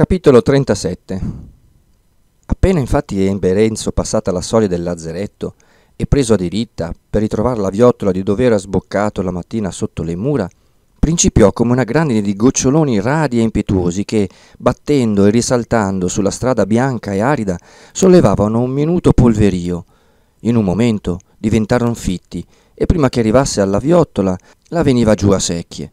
Capitolo 37 Appena infatti ebbe Renzo passata la soglia del lazzeretto e preso a diritta per ritrovare la viottola di dove era sboccato la mattina sotto le mura, principiò come una grandine di goccioloni radi e impetuosi che, battendo e risaltando sulla strada bianca e arida, sollevavano un minuto polverio. In un momento diventarono fitti e prima che arrivasse alla viottola la veniva giù a secchie.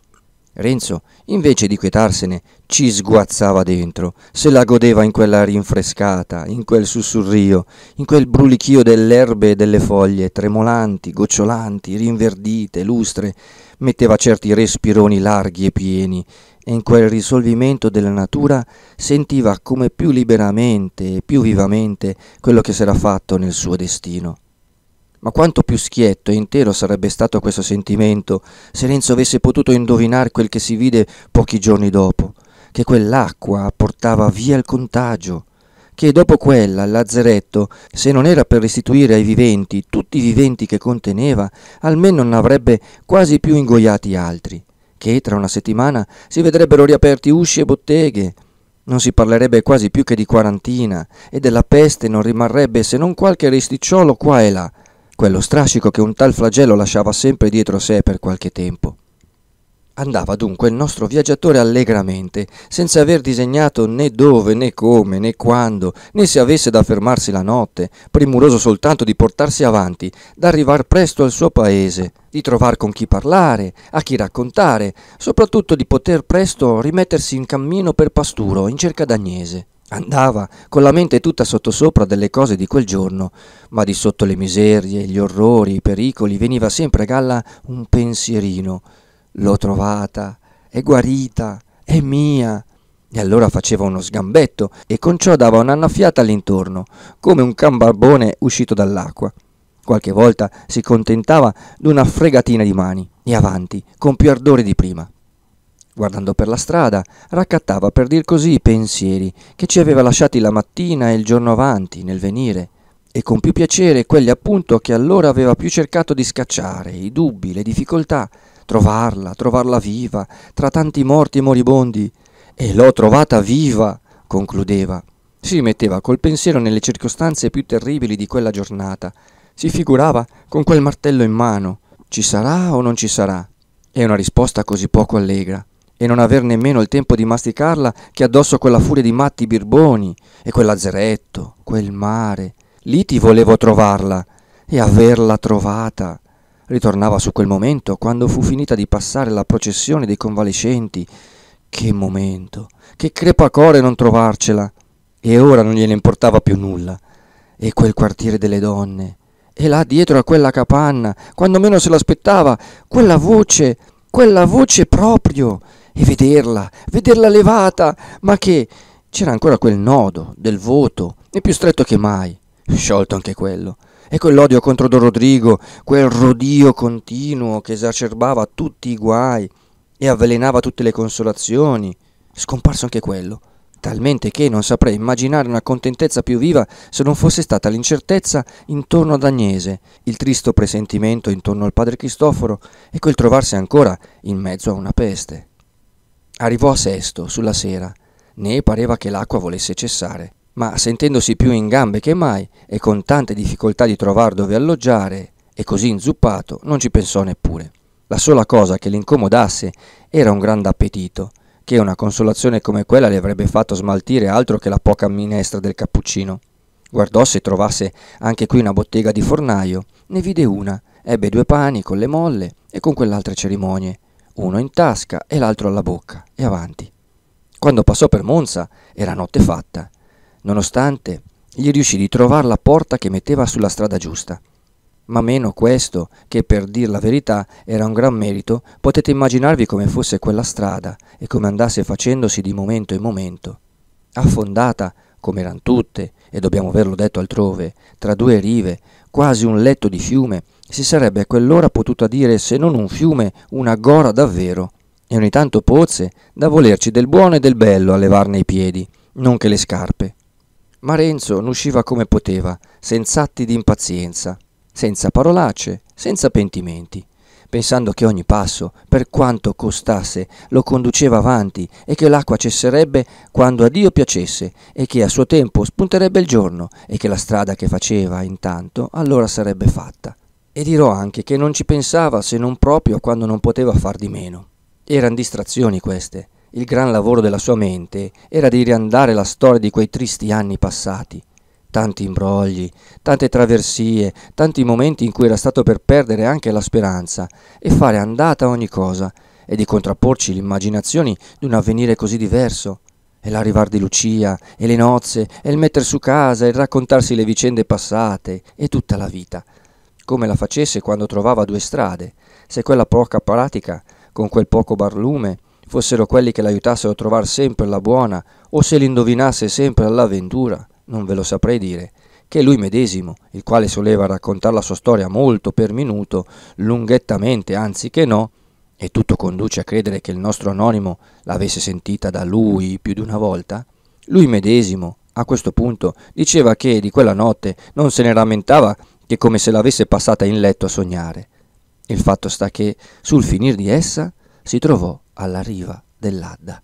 Renzo, invece di quietarsene, ci sguazzava dentro, se la godeva in quella rinfrescata, in quel sussurrio, in quel brulichio dell'erbe e delle foglie, tremolanti, gocciolanti, rinverdite, lustre, metteva certi respironi larghi e pieni, e in quel risolvimento della natura sentiva come più liberamente e più vivamente quello che s'era fatto nel suo destino. Ma quanto più schietto e intero sarebbe stato questo sentimento se Renzo avesse potuto indovinare quel che si vide pochi giorni dopo, che quell'acqua portava via il contagio, che dopo quella, il lazzeretto, se non era per restituire ai viventi tutti i viventi che conteneva, almeno non avrebbe quasi più ingoiati altri, che tra una settimana si vedrebbero riaperti usci e botteghe, non si parlerebbe quasi più che di quarantina e della peste non rimarrebbe se non qualche resticciolo qua e là, quello strascico che un tal flagello lasciava sempre dietro sé per qualche tempo. Andava dunque il nostro viaggiatore allegramente, senza aver disegnato né dove, né come, né quando, né se avesse da fermarsi la notte, premuroso soltanto di portarsi avanti, d'arrivar presto al suo paese, di trovar con chi parlare, a chi raccontare, soprattutto di poter presto rimettersi in cammino per pasturo, in cerca d'agnese. Andava con la mente tutta sottosopra delle cose di quel giorno, ma di sotto le miserie, gli orrori, i pericoli veniva sempre a galla un pensierino. L'ho trovata, è guarita, è mia. E allora faceva uno sgambetto e con ciò dava un'annaffiata all'intorno, come un can barbone uscito dall'acqua. Qualche volta si contentava d'una fregatina di mani e avanti, con più ardore di prima guardando per la strada, raccattava per dir così i pensieri che ci aveva lasciati la mattina e il giorno avanti, nel venire, e con più piacere quelli appunto che allora aveva più cercato di scacciare, i dubbi, le difficoltà, trovarla, trovarla viva, tra tanti morti e moribondi. E l'ho trovata viva, concludeva. Si metteva col pensiero nelle circostanze più terribili di quella giornata. Si figurava con quel martello in mano. Ci sarà o non ci sarà? E una risposta così poco allegra e non aver nemmeno il tempo di masticarla che addosso quella furia di matti birboni e quell'azzeretto, quel mare. Lì ti volevo trovarla e averla trovata. Ritornava su quel momento quando fu finita di passare la processione dei convalescenti. Che momento, che crepacore non trovarcela. E ora non gliene importava più nulla. E quel quartiere delle donne. E là dietro a quella capanna, quando meno se l'aspettava, quella voce, quella voce proprio e vederla, vederla levata, ma che c'era ancora quel nodo del voto, e più stretto che mai, sciolto anche quello. E quell'odio contro Don Rodrigo, quel rodio continuo che esacerbava tutti i guai e avvelenava tutte le consolazioni, scomparso anche quello talmente che non saprei immaginare una contentezza più viva se non fosse stata l'incertezza intorno ad Agnese, il tristo presentimento intorno al padre Cristoforo e quel trovarsi ancora in mezzo a una peste. Arrivò a Sesto, sulla sera. Né pareva che l'acqua volesse cessare, ma sentendosi più in gambe che mai e con tante difficoltà di trovar dove alloggiare, e così inzuppato, non ci pensò neppure. La sola cosa che l'incomodasse era un grande appetito, che una consolazione come quella le avrebbe fatto smaltire altro che la poca minestra del cappuccino. Guardò se trovasse anche qui una bottega di fornaio, ne vide una, ebbe due pani con le molle e con quell'altre cerimonie, uno in tasca e l'altro alla bocca, e avanti. Quando passò per Monza era notte fatta. Nonostante, gli riuscì di trovare la porta che metteva sulla strada giusta. Ma meno questo, che per dir la verità era un gran merito, potete immaginarvi come fosse quella strada e come andasse facendosi di momento in momento. Affondata, come eran tutte, e dobbiamo averlo detto altrove, tra due rive, quasi un letto di fiume, si sarebbe a quell'ora potuta dire se non un fiume, una gora davvero, e ogni tanto pozze da volerci del buono e del bello a levarne i piedi, nonché le scarpe. Ma Renzo usciva come poteva, senz'atti di impazienza, senza parolacce, senza pentimenti, pensando che ogni passo, per quanto costasse, lo conduceva avanti e che l'acqua cesserebbe quando a Dio piacesse e che a suo tempo spunterebbe il giorno e che la strada che faceva intanto allora sarebbe fatta. E dirò anche che non ci pensava se non proprio quando non poteva far di meno. Eran distrazioni queste. Il gran lavoro della sua mente era di riandare la storia di quei tristi anni passati. Tanti imbrogli, tante traversie, tanti momenti in cui era stato per perdere anche la speranza e fare andata ogni cosa e di contrapporci l'immaginazione di un avvenire così diverso e l'arrivare di Lucia, e le nozze, e il metter su casa, e il raccontarsi le vicende passate, e tutta la vita come la facesse quando trovava due strade, se quella poca pratica, con quel poco barlume, fossero quelli che l'aiutassero a trovare sempre la buona o se l'indovinasse sempre all'avventura, non ve lo saprei dire, che lui medesimo, il quale soleva raccontare la sua storia molto per minuto, lunghettamente anziché no, e tutto conduce a credere che il nostro anonimo l'avesse sentita da lui più di una volta, lui medesimo, a questo punto, diceva che di quella notte non se ne rammentava che come se l'avesse passata in letto a sognare. Il fatto sta che, sul finir di essa, si trovò alla riva dell'Adda.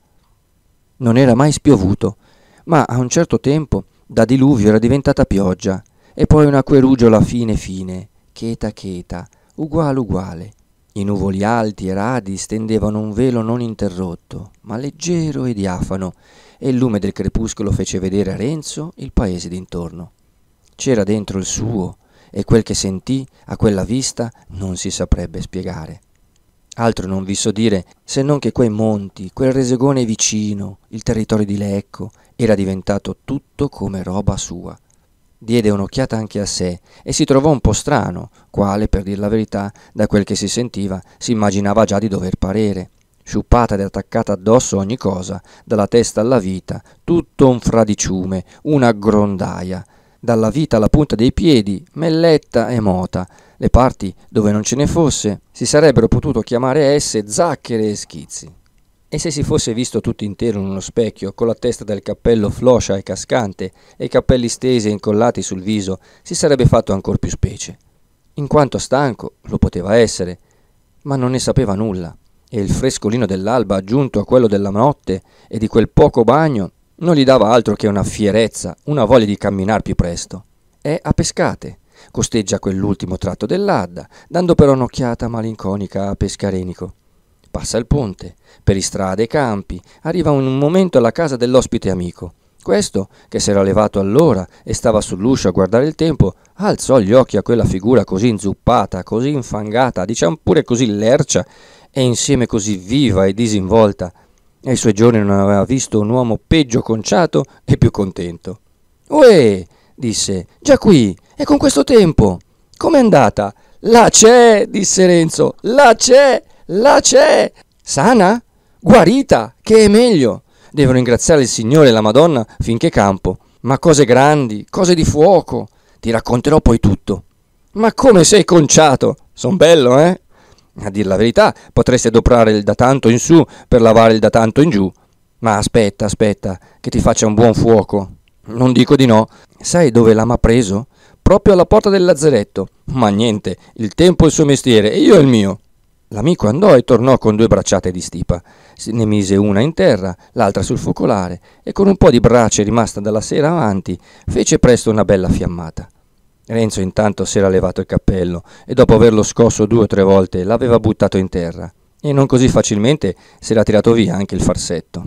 Non era mai spiovuto, ma a un certo tempo da diluvio era diventata pioggia e poi una querugiola fine fine, cheta cheta, uguale uguale. I nuvoli alti e radi stendevano un velo non interrotto, ma leggero e diafano, e il lume del crepuscolo fece vedere a Renzo il paese d'intorno. C'era dentro il suo, e quel che sentì a quella vista non si saprebbe spiegare. Altro non vi so dire se non che quei monti, quel resegone vicino, il territorio di Lecco, era diventato tutto come roba sua. Diede un'occhiata anche a sé e si trovò un po' strano, quale, per dir la verità, da quel che si sentiva, si immaginava già di dover parere sciuppata ed attaccata addosso ogni cosa, dalla testa alla vita, tutto un fradiciume, una grondaia, dalla vita alla punta dei piedi, melletta e mota. Le parti dove non ce ne fosse si sarebbero potuto chiamare esse zacchere e schizzi. E se si fosse visto tutto intero in uno specchio, con la testa del cappello floscia e cascante e i capelli stesi e incollati sul viso, si sarebbe fatto ancor più specie. In quanto stanco, lo poteva essere, ma non ne sapeva nulla, e il frescolino dell'alba aggiunto a quello della notte e di quel poco bagno non gli dava altro che una fierezza, una voglia di camminar più presto. È a pescate. Costeggia quell'ultimo tratto dell'Adda, dando però un'occhiata malinconica a Pescarenico. Passa il ponte, per istrade e campi, arriva un momento alla casa dell'ospite amico. Questo, che s'era levato allora e stava sull'uscio a guardare il tempo, alzò gli occhi a quella figura così inzuppata, così infangata, diciamo pure così lercia, e insieme così viva e disinvolta, nei suoi giorni non aveva visto un uomo peggio conciato e più contento. Uè, disse, già qui, e con questo tempo. Com'è andata? La c'è, disse Renzo, la c'è, la c'è. Sana? Guarita, che è meglio. Devono ringraziare il Signore e la Madonna finché campo. Ma cose grandi, cose di fuoco. Ti racconterò poi tutto. Ma come sei conciato? Son bello, eh? A dir la verità, potresti adoprare il da tanto in su per lavare il da tanto in giù. Ma aspetta, aspetta, che ti faccia un buon fuoco. Non dico di no. Sai dove l'ha preso? Proprio alla porta del lazzeretto. Ma niente, il tempo è il suo mestiere e io il mio. L'amico andò e tornò con due bracciate di stipa. Se ne mise una in terra, l'altra sul focolare e con un po' di brace rimasta dalla sera avanti fece presto una bella fiammata. Renzo intanto s'era levato il cappello e dopo averlo scosso due o tre volte l'aveva buttato in terra e non così facilmente s'era tirato via anche il farsetto.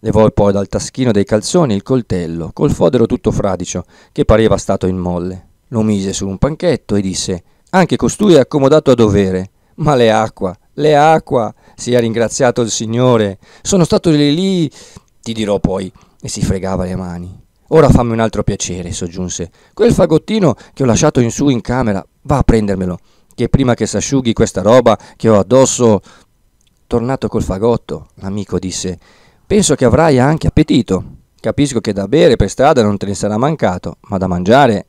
Levò poi dal taschino dei calzoni il coltello, col fodero tutto fradicio, che pareva stato in molle. Lo mise su un panchetto e disse: Anche costui è accomodato a dovere. Ma le acqua, le acqua, sia ringraziato il Signore. Sono stato lì lì, ti dirò poi. E si fregava le mani. Ora fammi un altro piacere, soggiunse. Quel fagottino che ho lasciato in su in camera, va a prendermelo, che prima che s'asciughi questa roba che ho addosso... Tornato col fagotto, l'amico disse, penso che avrai anche appetito. Capisco che da bere per strada non te ne sarà mancato, ma da mangiare...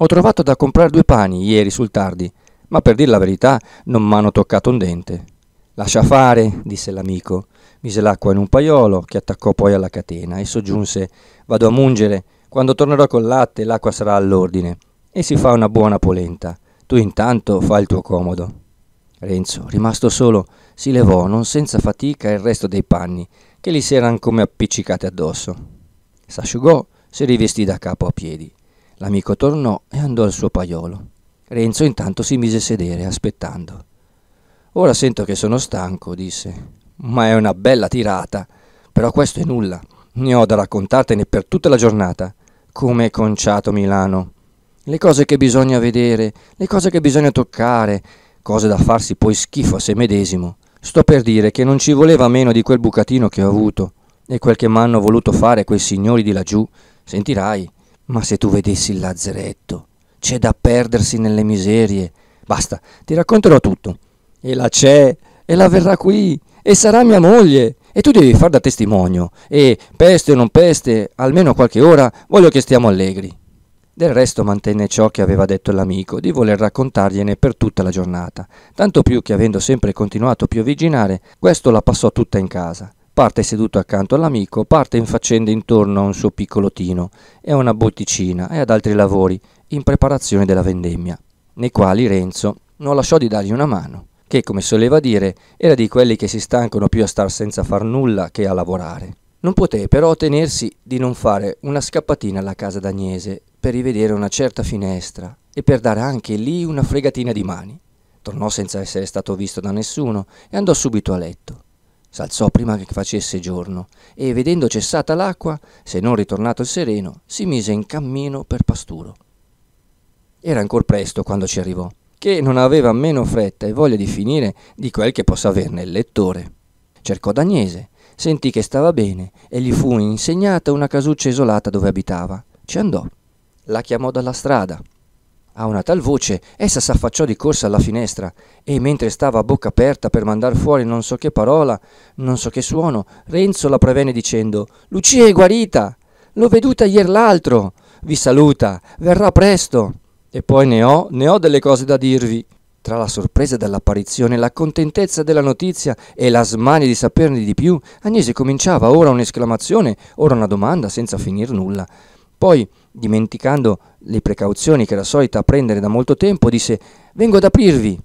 Ho trovato da comprare due pani ieri sul tardi, ma per dir la verità non m'hanno toccato un dente. Lascia fare, disse l'amico mise l'acqua in un paiolo che attaccò poi alla catena e soggiunse vado a mungere, quando tornerò col latte l'acqua sarà all'ordine e si fa una buona polenta, tu intanto fai il tuo comodo. Renzo, rimasto solo, si levò non senza fatica il resto dei panni che gli si erano come appiccicati addosso. S'asciugò, si rivestì da capo a piedi. L'amico tornò e andò al suo paiolo. Renzo intanto si mise a sedere, aspettando. Ora sento che sono stanco, disse ma è una bella tirata. Però questo è nulla, ne ho da raccontartene per tutta la giornata. Come è conciato Milano. Le cose che bisogna vedere, le cose che bisogna toccare, cose da farsi poi schifo a se medesimo. Sto per dire che non ci voleva meno di quel bucatino che ho avuto e quel che m'hanno voluto fare quei signori di laggiù. Sentirai, ma se tu vedessi il lazzeretto, c'è da perdersi nelle miserie. Basta, ti racconterò tutto. E la c'è e la verrà qui e sarà mia moglie. E tu devi far da testimonio. E, peste o non peste, almeno qualche ora voglio che stiamo allegri. Del resto mantenne ciò che aveva detto l'amico, di voler raccontargliene per tutta la giornata, tanto più che avendo sempre continuato a piovigginare, questo la passò tutta in casa. Parte seduto accanto all'amico, parte in faccende intorno a un suo piccolo tino e a una botticina e ad altri lavori in preparazione della vendemmia, nei quali Renzo non lasciò di dargli una mano che, come soleva dire, era di quelli che si stancano più a star senza far nulla che a lavorare. Non poté però tenersi di non fare una scappatina alla casa d'Agnese per rivedere una certa finestra e per dare anche lì una fregatina di mani. Tornò senza essere stato visto da nessuno e andò subito a letto. S'alzò prima che facesse giorno e, vedendo cessata l'acqua, se non ritornato il sereno, si mise in cammino per pasturo. Era ancor presto quando ci arrivò che non aveva meno fretta e voglia di finire di quel che possa averne il lettore. Cercò Dagnese, sentì che stava bene e gli fu insegnata una casuccia isolata dove abitava. Ci andò. La chiamò dalla strada. A una tal voce essa s'affacciò di corsa alla finestra e mentre stava a bocca aperta per mandar fuori non so che parola, non so che suono, Renzo la prevenne dicendo «Lucia è guarita! L'ho veduta ier l'altro! Vi saluta! Verrà presto!» E poi ne ho, ne ho delle cose da dirvi. Tra la sorpresa dell'apparizione, la contentezza della notizia e la smania di saperne di più, Agnese cominciava ora un'esclamazione, ora una domanda, senza finir nulla. Poi, dimenticando le precauzioni che era solita prendere da molto tempo, disse «Vengo ad aprirvi».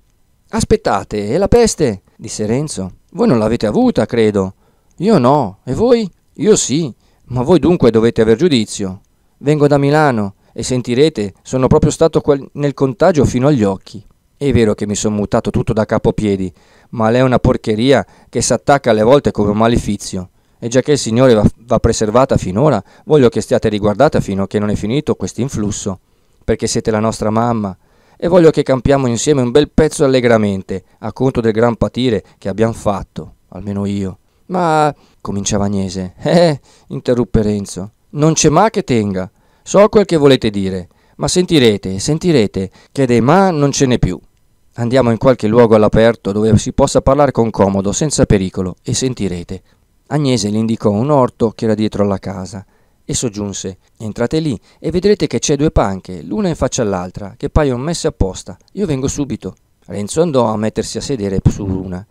«Aspettate, è la peste?» disse Renzo. «Voi non l'avete avuta, credo». «Io no, e voi?» «Io sì, ma voi dunque dovete aver giudizio». «Vengo da Milano». E sentirete, sono proprio stato nel contagio fino agli occhi. È vero che mi sono mutato tutto da capopiedi, ma lei è una porcheria che si attacca alle volte come un malefizio. E già che il Signore va, va preservata finora, voglio che stiate riguardata fino a che non è finito questo influsso, perché siete la nostra mamma, e voglio che campiamo insieme un bel pezzo allegramente, a conto del gran patire che abbiamo fatto, almeno io. Ma, cominciava Agnese, eh, interruppe Renzo, non c'è ma che tenga. So quel che volete dire, ma sentirete, sentirete che dei ma non ce n'è più. Andiamo in qualche luogo all'aperto dove si possa parlare con comodo, senza pericolo, e sentirete. Agnese le indicò un orto che era dietro alla casa e soggiunse Entrate lì e vedrete che c'è due panche, l'una in faccia all'altra, che paiono messe apposta. Io vengo subito. Renzo andò a mettersi a sedere su una.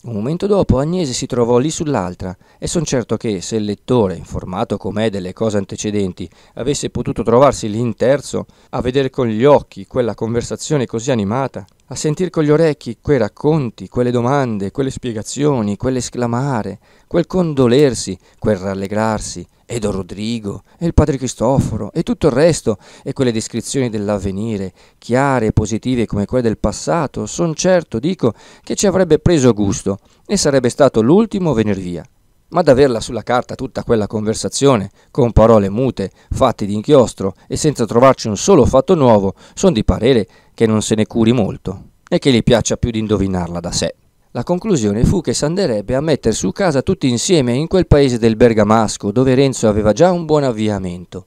Un momento dopo Agnese si trovò lì sull'altra e son certo che se il lettore, informato com'è delle cose antecedenti, avesse potuto trovarsi lì in terzo, a vedere con gli occhi quella conversazione così animata, a sentir con gli orecchi quei racconti, quelle domande, quelle spiegazioni, quell'esclamare, quel condolersi, quel rallegrarsi, e Don Rodrigo, e il padre Cristoforo, e tutto il resto, e quelle descrizioni dell'avvenire, chiare e positive come quelle del passato, son certo, dico, che ci avrebbe preso gusto e sarebbe stato l'ultimo venir via. Ma d'averla sulla carta tutta quella conversazione, con parole mute, fatti di inchiostro e senza trovarci un solo fatto nuovo, son di parere che non se ne curi molto e che gli piaccia più di indovinarla da sé. La conclusione fu che s'anderebbe a mettere su casa tutti insieme in quel paese del Bergamasco, dove Renzo aveva già un buon avviamento.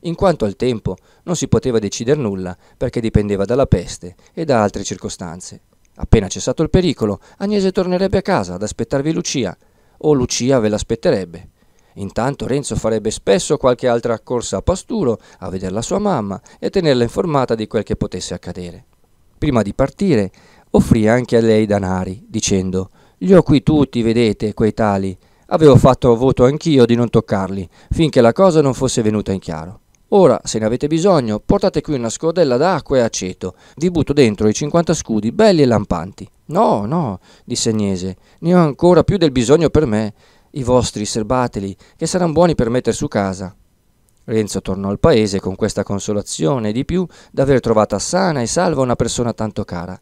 In quanto al tempo, non si poteva decidere nulla, perché dipendeva dalla peste e da altre circostanze. Appena cessato il pericolo, Agnese tornerebbe a casa ad aspettarvi Lucia, o Lucia ve l'aspetterebbe. Intanto Renzo farebbe spesso qualche altra corsa a pasturo a vedere la sua mamma e tenerla informata di quel che potesse accadere. Prima di partire, offrì anche a lei danari, dicendo «Li ho qui tutti, vedete, quei tali. Avevo fatto voto anch'io di non toccarli, finché la cosa non fosse venuta in chiaro. Ora, se ne avete bisogno, portate qui una scodella d'acqua e aceto. Vi butto dentro i 50 scudi belli e lampanti». «No, no», disse Agnese, «ne ho ancora più del bisogno per me. I vostri serbateli, che saranno buoni per mettere su casa». Renzo tornò al paese con questa consolazione di più d'aver trovata sana e salva una persona tanto cara.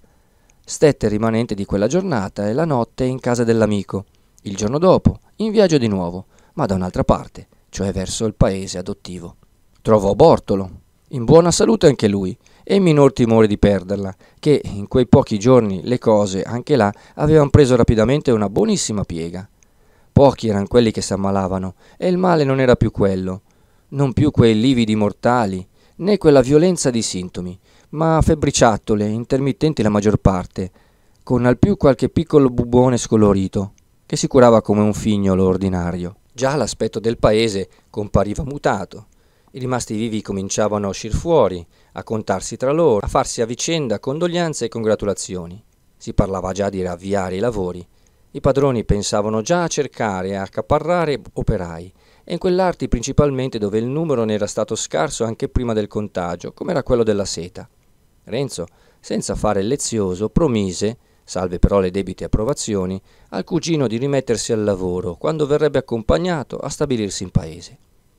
Stette il rimanente di quella giornata e la notte in casa dell'amico. Il giorno dopo, in viaggio di nuovo, ma da un'altra parte, cioè verso il paese adottivo. Trovò Bortolo, in buona salute anche lui, e in minor timore di perderla, che in quei pochi giorni le cose, anche là, avevano preso rapidamente una buonissima piega. Pochi erano quelli che si ammalavano, e il male non era più quello, non più quei lividi mortali, né quella violenza di sintomi, ma febbriciattole, intermittenti la maggior parte, con al più qualche piccolo bubone scolorito, che si curava come un fignolo ordinario. Già l'aspetto del paese compariva mutato. I rimasti vivi cominciavano a uscir fuori, a contarsi tra loro, a farsi a vicenda condoglianze e congratulazioni. Si parlava già di ravviare i lavori. I padroni pensavano già a cercare e a accaparrare operai, e in quell'arti principalmente dove il numero ne era stato scarso anche prima del contagio, come era quello della seta. Renzo, senza fare lezioso, promise, salve però le debite approvazioni, al cugino di rimettersi al lavoro quando verrebbe accompagnato a stabilirsi in paese.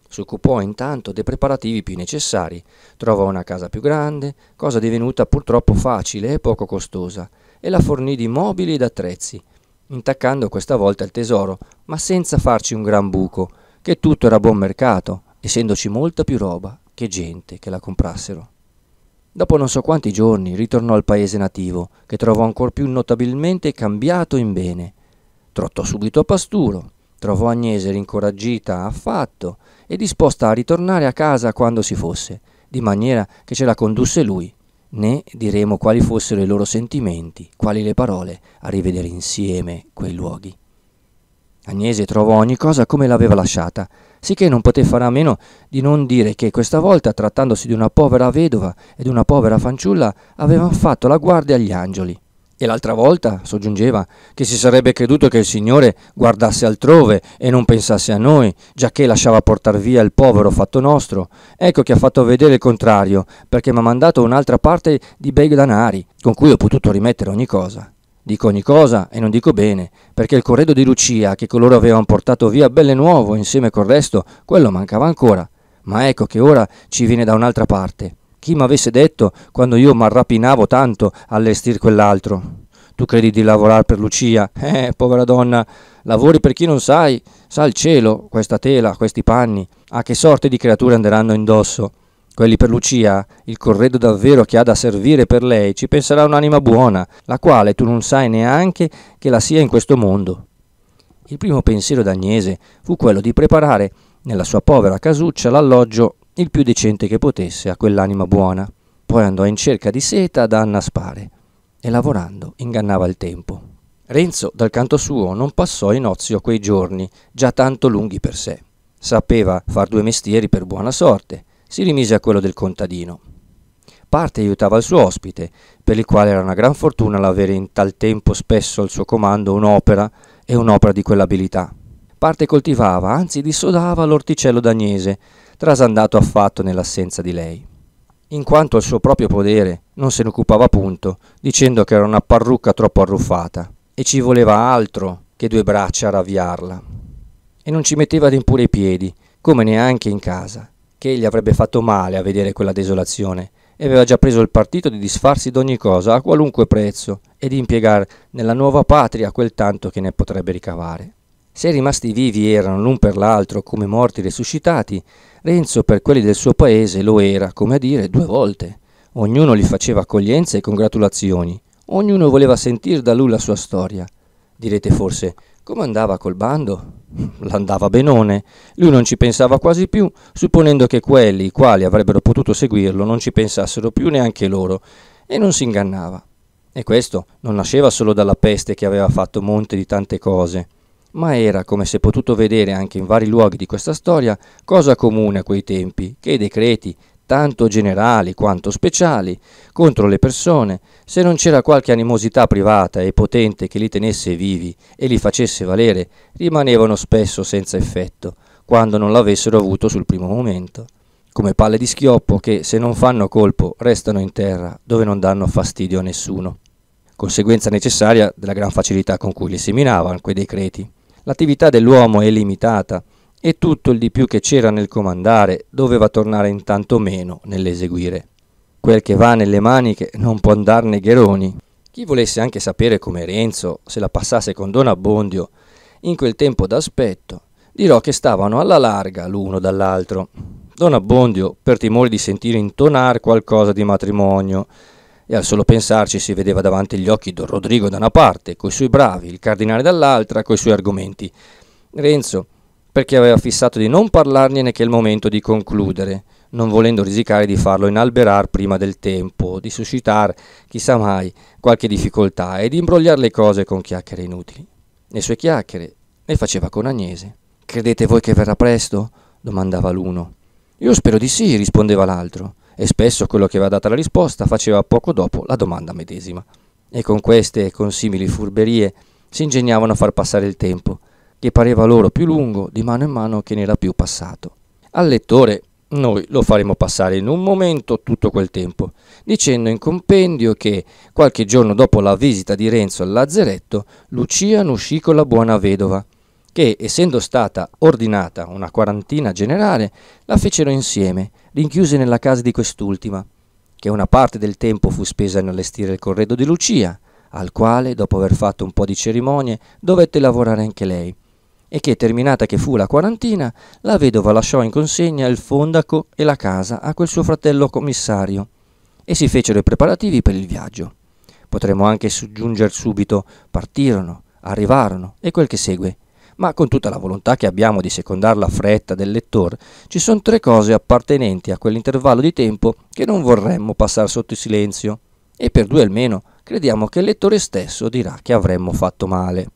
Si occupò intanto dei preparativi più necessari, trovò una casa più grande, cosa divenuta purtroppo facile e poco costosa, e la fornì di mobili ed attrezzi, intaccando questa volta il tesoro, ma senza farci un gran buco, che tutto era buon mercato, essendoci molta più roba che gente che la comprassero. Dopo non so quanti giorni ritornò al paese nativo, che trovò ancor più notabilmente cambiato in bene. Trottò subito a pasturo, trovò Agnese rincoraggita affatto e disposta a ritornare a casa quando si fosse, di maniera che ce la condusse lui. Né diremo quali fossero i loro sentimenti, quali le parole a rivedere insieme quei luoghi. Agnese trovò ogni cosa come l'aveva lasciata, sicché non poté fare a meno di non dire che questa volta, trattandosi di una povera vedova ed una povera fanciulla, avevano fatto la guardia agli angeli. E l'altra volta, soggiungeva, che si sarebbe creduto che il Signore guardasse altrove e non pensasse a noi, giacché lasciava portare via il povero fatto nostro. Ecco che ha fatto vedere il contrario, perché mi ha mandato un'altra parte di bei danari, con cui ho potuto rimettere ogni cosa. Dico ogni cosa e non dico bene, perché il corredo di Lucia che coloro avevano portato via belle nuovo insieme col resto, quello mancava ancora. Ma ecco che ora ci viene da un'altra parte. Chi m'avesse detto quando io m'arrapinavo tanto all'estir quell'altro? Tu credi di lavorare per Lucia? Eh, povera donna, lavori per chi non sai. Sa il cielo, questa tela, questi panni. A che sorte di creature andranno indosso? Quelli per Lucia, il corredo davvero che ha da servire per lei, ci penserà un'anima buona, la quale tu non sai neanche che la sia in questo mondo. Il primo pensiero d'Agnese fu quello di preparare nella sua povera casuccia l'alloggio il più decente che potesse a quell'anima buona. Poi andò in cerca di seta da annaspare e lavorando ingannava il tempo. Renzo, dal canto suo, non passò in ozio quei giorni, già tanto lunghi per sé. Sapeva far due mestieri per buona sorte, si rimise a quello del contadino. Parte aiutava il suo ospite, per il quale era una gran fortuna l'avere in tal tempo spesso al suo comando un'opera e un'opera di quell'abilità. Parte coltivava, anzi dissodava l'orticello dagnese, trasandato affatto nell'assenza di lei. In quanto al suo proprio podere, non se ne occupava punto, dicendo che era una parrucca troppo arruffata e ci voleva altro che due braccia a ravviarla. E non ci metteva neppure i piedi, come neanche in casa che gli avrebbe fatto male a vedere quella desolazione e aveva già preso il partito di disfarsi d'ogni cosa a qualunque prezzo e di impiegare nella nuova patria quel tanto che ne potrebbe ricavare. Se i rimasti vivi erano l'un per l'altro come morti resuscitati, Renzo per quelli del suo paese lo era, come a dire, due volte. Ognuno gli faceva accoglienze e congratulazioni, ognuno voleva sentire da lui la sua storia Direte forse, come andava col bando? L'andava benone. Lui non ci pensava quasi più, supponendo che quelli, i quali avrebbero potuto seguirlo, non ci pensassero più neanche loro, e non si ingannava. E questo non nasceva solo dalla peste che aveva fatto monte di tante cose, ma era, come si è potuto vedere anche in vari luoghi di questa storia, cosa comune a quei tempi, che i decreti, tanto generali quanto speciali, contro le persone, se non c'era qualche animosità privata e potente che li tenesse vivi e li facesse valere, rimanevano spesso senza effetto, quando non l'avessero avuto sul primo momento, come palle di schioppo che, se non fanno colpo, restano in terra, dove non danno fastidio a nessuno. Conseguenza necessaria della gran facilità con cui li seminavano quei decreti. L'attività dell'uomo è limitata, e tutto il di più che c'era nel comandare doveva tornare intanto meno nell'eseguire. Quel che va nelle maniche non può andarne gheroni. Chi volesse anche sapere come Renzo se la passasse con Don Abbondio in quel tempo d'aspetto, dirò che stavano alla larga l'uno dall'altro. Don Abbondio, per timore di sentire intonar qualcosa di matrimonio, e al solo pensarci si vedeva davanti gli occhi Don Rodrigo da una parte, coi suoi bravi, il cardinale dall'altra, coi suoi argomenti. Renzo, perché aveva fissato di non parlargliene che il momento di concludere, non volendo risicare di farlo inalberar prima del tempo, di suscitare, chissà mai, qualche difficoltà e di imbrogliare le cose con chiacchiere inutili. Le sue chiacchiere le faceva con Agnese. Credete voi che verrà presto? domandava l'uno. Io spero di sì, rispondeva l'altro, e spesso quello che aveva data la risposta faceva poco dopo la domanda medesima. E con queste e con simili furberie si ingegnavano a far passare il tempo, che pareva loro più lungo di mano in mano che n'era più passato. Al lettore noi lo faremo passare in un momento tutto quel tempo, dicendo in compendio che qualche giorno dopo la visita di Renzo al lazzeretto, Lucia ne uscì con la buona vedova, che essendo stata ordinata una quarantina generale, la fecero insieme, rinchiuse nella casa di quest'ultima, che una parte del tempo fu spesa in allestire il corredo di Lucia, al quale, dopo aver fatto un po' di cerimonie, dovette lavorare anche lei e che, terminata che fu la quarantina, la vedova lasciò in consegna il fondaco e la casa a quel suo fratello commissario e si fecero i preparativi per il viaggio. Potremmo anche soggiungere subito partirono, arrivarono e quel che segue. Ma con tutta la volontà che abbiamo di secondare la fretta del lettore, ci sono tre cose appartenenti a quell'intervallo di tempo che non vorremmo passare sotto silenzio e per due almeno crediamo che il lettore stesso dirà che avremmo fatto male.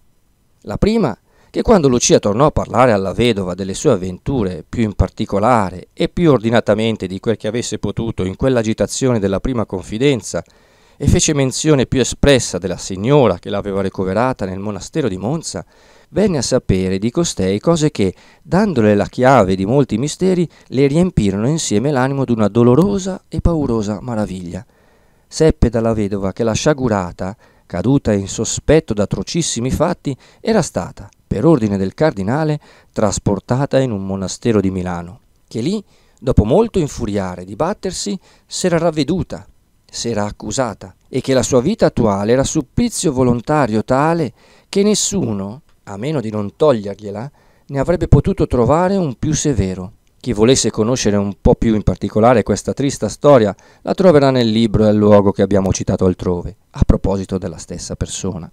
La prima che quando Lucia tornò a parlare alla vedova delle sue avventure, più in particolare e più ordinatamente di quel che avesse potuto in quell'agitazione della prima confidenza, e fece menzione più espressa della signora che l'aveva ricoverata nel monastero di Monza, venne a sapere di costei cose che, dandole la chiave di molti misteri, le riempirono insieme l'animo d'una dolorosa e paurosa maraviglia. Seppe dalla vedova che la sciagurata, caduta in sospetto da atrocissimi fatti, era stata, per ordine del cardinale, trasportata in un monastero di Milano, che lì, dopo molto infuriare e dibattersi, s'era ravveduta, s'era accusata, e che la sua vita attuale era supplizio volontario tale che nessuno, a meno di non togliergliela, ne avrebbe potuto trovare un più severo. Chi volesse conoscere un po' più in particolare questa trista storia la troverà nel libro e al luogo che abbiamo citato altrove, a proposito della stessa persona.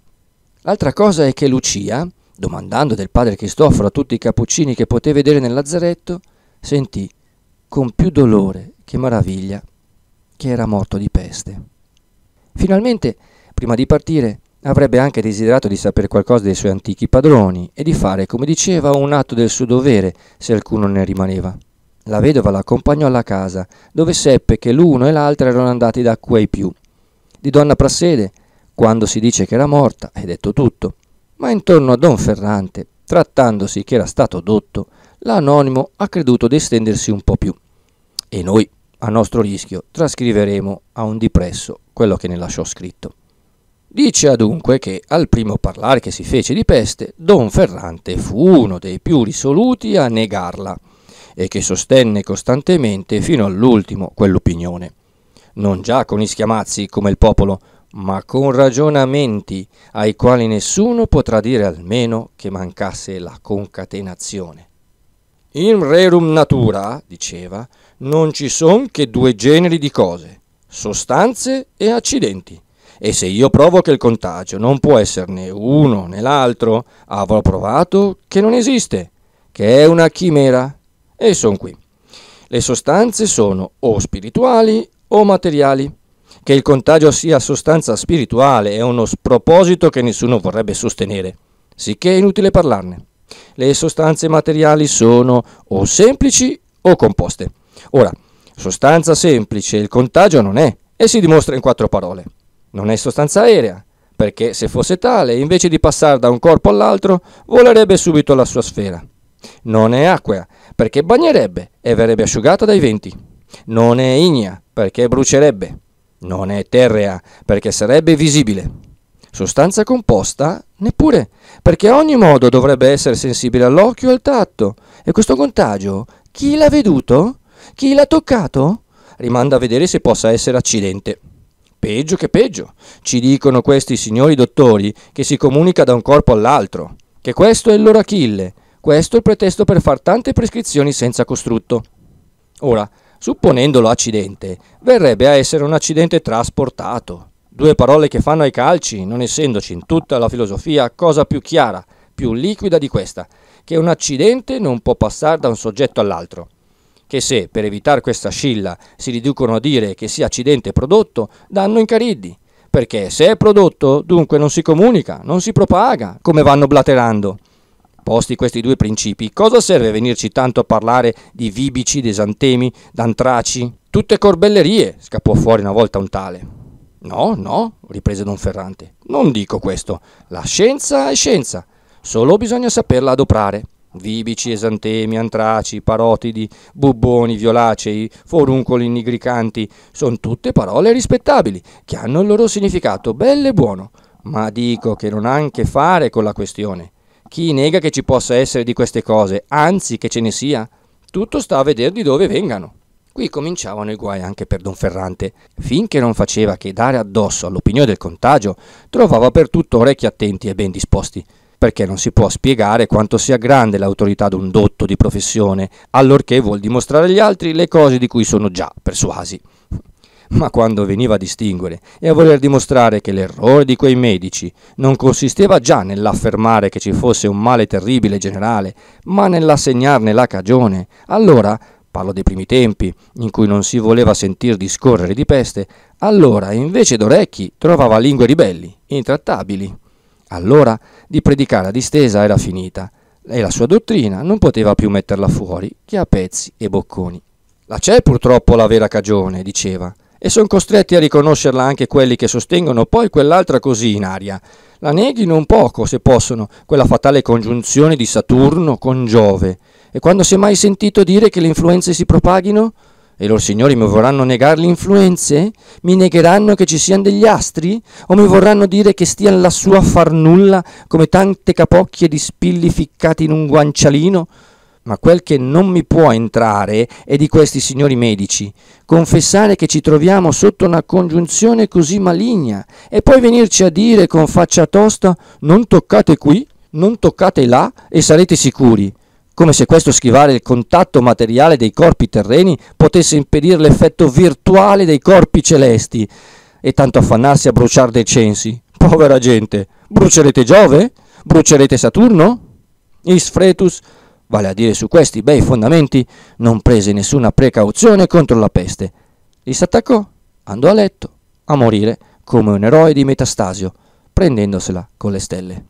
L'altra cosa è che Lucia, Domandando del padre Cristoforo a tutti i cappuccini che poté vedere nel lazzaretto, sentì con più dolore che maraviglia che era morto di peste. Finalmente, prima di partire, avrebbe anche desiderato di sapere qualcosa dei suoi antichi padroni e di fare, come diceva, un atto del suo dovere se alcuno ne rimaneva. La vedova l'accompagnò alla casa, dove seppe che l'uno e l'altro erano andati da quei più. Di donna Prassede, quando si dice che era morta, è detto tutto ma intorno a Don Ferrante, trattandosi che era stato dotto, l'anonimo ha creduto di estendersi un po' più. E noi, a nostro rischio, trascriveremo a un dipresso quello che ne lasciò scritto. Dice adunque che al primo parlare che si fece di peste, Don Ferrante fu uno dei più risoluti a negarla e che sostenne costantemente fino all'ultimo quell'opinione. Non già con i schiamazzi come il popolo, ma con ragionamenti ai quali nessuno potrà dire almeno che mancasse la concatenazione. In rerum natura, diceva, non ci sono che due generi di cose, sostanze e accidenti. E se io provo che il contagio non può essere né uno né l'altro, avrò provato che non esiste, che è una chimera. E sono qui. Le sostanze sono o spirituali o materiali che il contagio sia sostanza spirituale è uno sproposito che nessuno vorrebbe sostenere, sicché è inutile parlarne. Le sostanze materiali sono o semplici o composte. Ora, sostanza semplice il contagio non è e si dimostra in quattro parole. Non è sostanza aerea, perché se fosse tale, invece di passare da un corpo all'altro, volerebbe subito la sua sfera. Non è acqua, perché bagnerebbe e verrebbe asciugata dai venti. Non è ignea, perché brucierebbe non è terrea perché sarebbe visibile, sostanza composta neppure, perché a ogni modo dovrebbe essere sensibile all'occhio e al tatto. E questo contagio, chi l'ha veduto? Chi l'ha toccato? Rimanda a vedere se possa essere accidente. Peggio che peggio, ci dicono questi signori dottori che si comunica da un corpo all'altro, che questo è il loro Achille, questo è il pretesto per far tante prescrizioni senza costrutto. Ora, Supponendolo accidente, verrebbe a essere un accidente trasportato. Due parole che fanno ai calci, non essendoci in tutta la filosofia cosa più chiara, più liquida di questa, che un accidente non può passare da un soggetto all'altro. Che se, per evitare questa scilla, si riducono a dire che sia accidente prodotto, danno incariddi. Perché se è prodotto, dunque non si comunica, non si propaga, come vanno blaterando. Posti questi due principi, cosa serve venirci tanto a parlare di vibici, desantemi, d'antraci? Tutte corbellerie, scappò fuori una volta un tale. No, no, riprese Don Ferrante, non dico questo. La scienza è scienza, solo bisogna saperla adoprare. Vibici, esantemi, antraci, parotidi, bubboni, violacei, foruncoli nigricanti, sono tutte parole rispettabili, che hanno il loro significato belle e buono, ma dico che non ha a che fare con la questione. Chi nega che ci possa essere di queste cose, anzi che ce ne sia? Tutto sta a vedere di dove vengano. Qui cominciavano i guai anche per Don Ferrante, finché non faceva che dare addosso all'opinione del contagio, trovava per tutto orecchi attenti e ben disposti, perché non si può spiegare quanto sia grande l'autorità d'un dotto di professione, allorché vuol dimostrare agli altri le cose di cui sono già persuasi ma quando veniva a distinguere e a voler dimostrare che l'errore di quei medici non consisteva già nell'affermare che ci fosse un male terribile generale, ma nell'assegnarne la cagione, allora, parlo dei primi tempi, in cui non si voleva sentir discorrere di peste, allora invece d'orecchi trovava lingue ribelli, intrattabili. Allora di predicare a distesa era finita e la sua dottrina non poteva più metterla fuori che a pezzi e bocconi. La c'è purtroppo la vera cagione, diceva, e sono costretti a riconoscerla anche quelli che sostengono poi quell'altra così in aria. La neghino un poco, se possono, quella fatale congiunzione di Saturno con Giove. E quando si è mai sentito dire che le influenze si propaghino? E loro signori mi vorranno negare le influenze? Mi negheranno che ci siano degli astri? O mi vorranno dire che stiano lassù a far nulla come tante capocchie di spilli ficcati in un guancialino? ma quel che non mi può entrare è di questi signori medici. Confessare che ci troviamo sotto una congiunzione così maligna e poi venirci a dire con faccia tosta non toccate qui, non toccate là e sarete sicuri, come se questo schivare il contatto materiale dei corpi terreni potesse impedire l'effetto virtuale dei corpi celesti e tanto affannarsi a bruciare dei censi. Povera gente, brucerete Giove? Brucerete Saturno? Is fretus vale a dire su questi bei fondamenti, non prese nessuna precauzione contro la peste. Li s'attaccò, andò a letto, a morire, come un eroe di Metastasio, prendendosela con le stelle.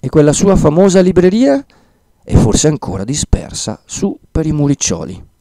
E quella sua famosa libreria è forse ancora dispersa su per i muriccioli.